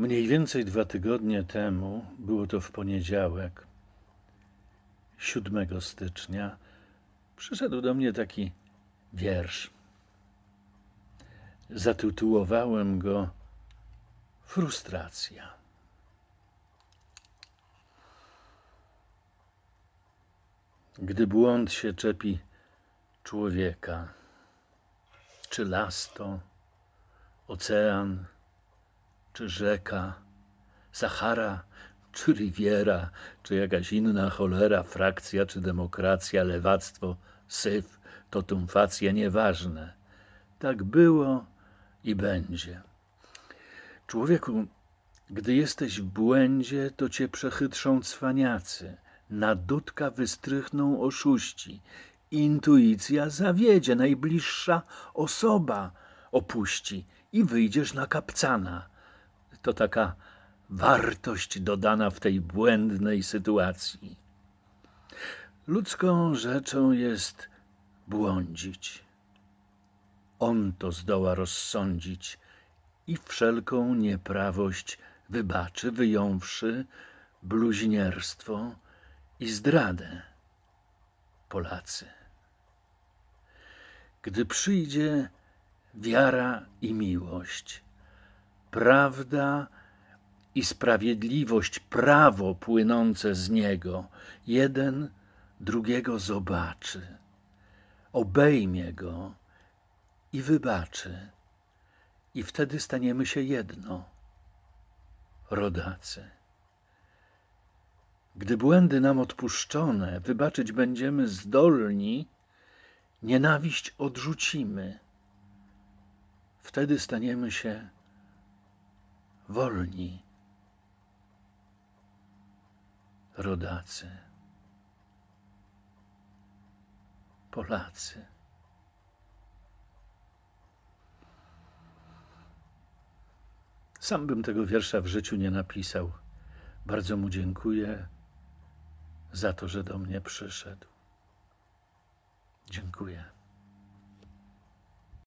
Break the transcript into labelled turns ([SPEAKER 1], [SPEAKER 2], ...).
[SPEAKER 1] Mniej więcej dwa tygodnie temu, było to w poniedziałek, 7 stycznia, przyszedł do mnie taki wiersz. Zatytułowałem go Frustracja. Gdy błąd się czepi człowieka, czy las to, ocean, czy rzeka, Sahara, czy Riviera, czy jakaś inna cholera, frakcja, czy demokracja, lewactwo, syf, totumfacja, nieważne. Tak było i będzie. Człowieku, gdy jesteś w błędzie, to cię przechytrzą cwaniacy, na dudka wystrychną oszuści, intuicja zawiedzie, najbliższa osoba opuści i wyjdziesz na kapcana – to taka wartość dodana w tej błędnej sytuacji. Ludzką rzeczą jest błądzić. On to zdoła rozsądzić i wszelką nieprawość wybaczy, wyjąwszy bluźnierstwo i zdradę. Polacy. Gdy przyjdzie wiara i miłość – prawda i sprawiedliwość, prawo płynące z niego, jeden drugiego zobaczy, obejmie go i wybaczy. I wtedy staniemy się jedno, rodacy. Gdy błędy nam odpuszczone, wybaczyć będziemy zdolni, nienawiść odrzucimy. Wtedy staniemy się wolni. Rodacy, Polacy. Sam bym tego wiersza w życiu nie napisał. Bardzo mu dziękuję za to, że do mnie przyszedł. Dziękuję.